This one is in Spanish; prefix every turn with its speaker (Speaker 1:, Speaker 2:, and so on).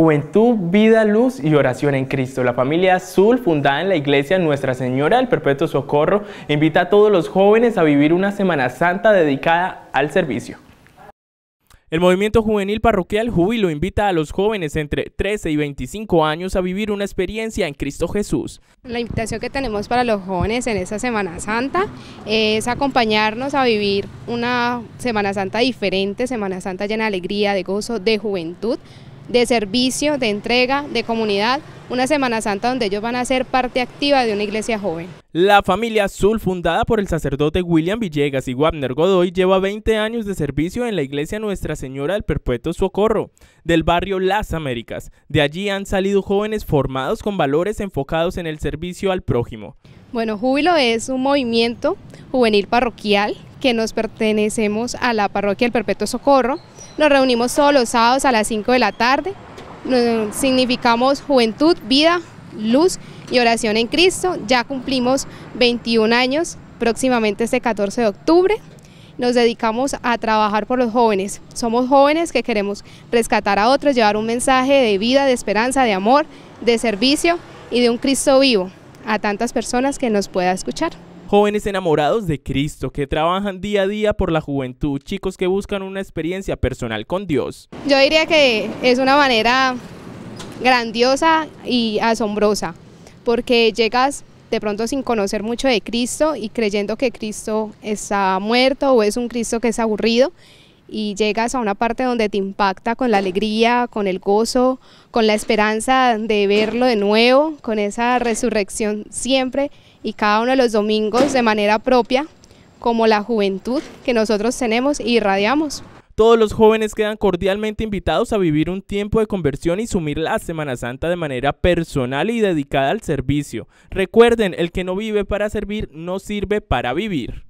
Speaker 1: Juventud, Vida, Luz y Oración en Cristo. La familia Azul, fundada en la iglesia Nuestra Señora del Perpetuo Socorro, invita a todos los jóvenes a vivir una Semana Santa dedicada al servicio. El movimiento juvenil parroquial Júbilo invita a los jóvenes entre 13 y 25 años a vivir una experiencia en Cristo Jesús. La
Speaker 2: invitación que tenemos para los jóvenes en esta Semana Santa es acompañarnos a vivir una Semana Santa diferente, Semana Santa llena de alegría, de gozo, de juventud, de servicio, de entrega, de comunidad, una Semana Santa donde ellos van a ser parte activa de una iglesia joven.
Speaker 1: La familia Azul, fundada por el sacerdote William Villegas y Wagner Godoy, lleva 20 años de servicio en la iglesia Nuestra Señora del Perpetuo Socorro, del barrio Las Américas. De allí han salido jóvenes formados con valores enfocados en el servicio al prójimo.
Speaker 2: Bueno, Júbilo es un movimiento juvenil parroquial que nos pertenecemos a la parroquia del Perpetuo Socorro, nos reunimos todos los sábados a las 5 de la tarde. Nos significamos juventud, vida, luz y oración en Cristo. Ya cumplimos 21 años, próximamente este 14 de octubre. Nos dedicamos a trabajar por los jóvenes. Somos jóvenes que queremos rescatar a otros, llevar un mensaje de vida, de esperanza, de amor, de servicio y de un Cristo vivo a tantas personas que nos pueda escuchar.
Speaker 1: Jóvenes enamorados de Cristo que trabajan día a día por la juventud, chicos que buscan una experiencia personal con Dios.
Speaker 2: Yo diría que es una manera grandiosa y asombrosa, porque llegas de pronto sin conocer mucho de Cristo y creyendo que Cristo está muerto o es un Cristo que es aburrido y llegas a una parte donde te impacta con la alegría, con el gozo, con la esperanza de verlo de nuevo, con esa resurrección siempre y cada uno de los domingos de manera propia, como la juventud que nosotros tenemos y irradiamos.
Speaker 1: Todos los jóvenes quedan cordialmente invitados a vivir un tiempo de conversión y sumir la Semana Santa de manera personal y dedicada al servicio. Recuerden, el que no vive para servir no sirve para vivir.